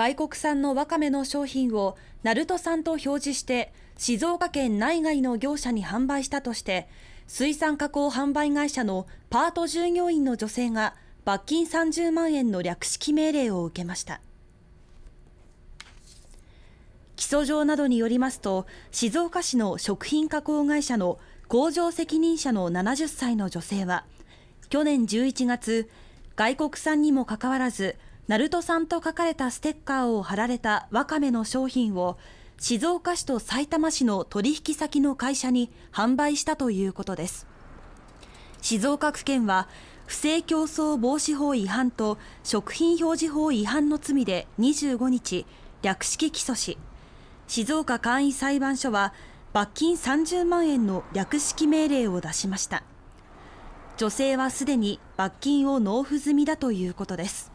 外国産のわかめの商品をナルトさんと表示して静岡県内外の業者に販売したとして水産加工販売会社のパート従業員の女性が罰金30万円の略式命令を受けました起訴状などによりますと静岡市の食品加工会社の工場責任者の70歳の女性は去年11月外国産にもかかわらずトさんと書かれたステッカーを貼られたワカメの商品を静岡市とさいたま市の取引先の会社に販売したということです静岡県は不正競争防止法違反と食品表示法違反の罪で25日略式起訴し静岡簡易裁判所は罰金30万円の略式命令を出しました女性はすでに罰金を納付済みだということです